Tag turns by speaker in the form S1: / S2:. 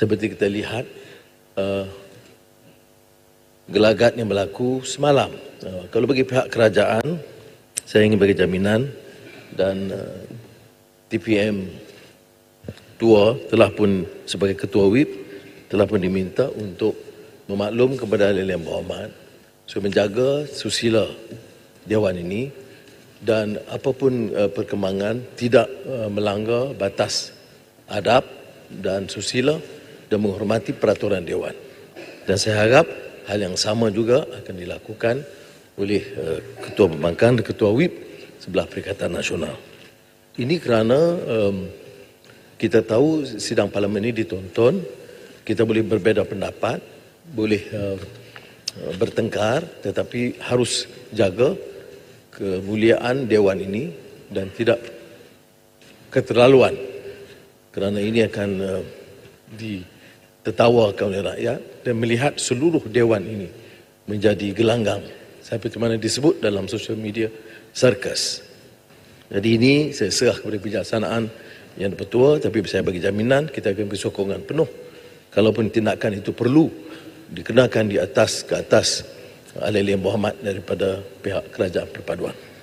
S1: seperti kita lihat uh, eh, gelagat yang berlaku semalam. Uh, kalau bagi pihak kerajaan, saya ingin bagi jaminan dan eh, TPM uh, Tua telah pun sebagai ketua WIP telah pun diminta untuk memaklum kepada Lelian yang berhormat supaya menjaga susila Dewan ini dan apapun uh, perkembangan tidak uh, melanggar batas adab dan susila dan menghormati peraturan dewan. Dan saya harap hal yang sama juga akan dilakukan oleh eh, ketua pembangkang dan ketua WIP sebelah Perikatan Nasional. Ini kerana um, kita tahu sidang parlimen ini ditonton, kita boleh berbeda pendapat, boleh um, bertengkar tetapi harus jaga kemuliaan dewan ini dan tidak keterlaluan kerana ini akan uh, di tertawakan oleh rakyat dan melihat seluruh dewan ini menjadi gelanggang sampai ke mana disebut dalam sosial media sarkas. Jadi ini saya serah kepada bijaksanaan yang betul. tapi saya bagi jaminan kita akan beri sokongan penuh kalaupun tindakan itu perlu dikenakan di atas ke atas Alim Muhammad daripada pihak kerajaan perpaduan.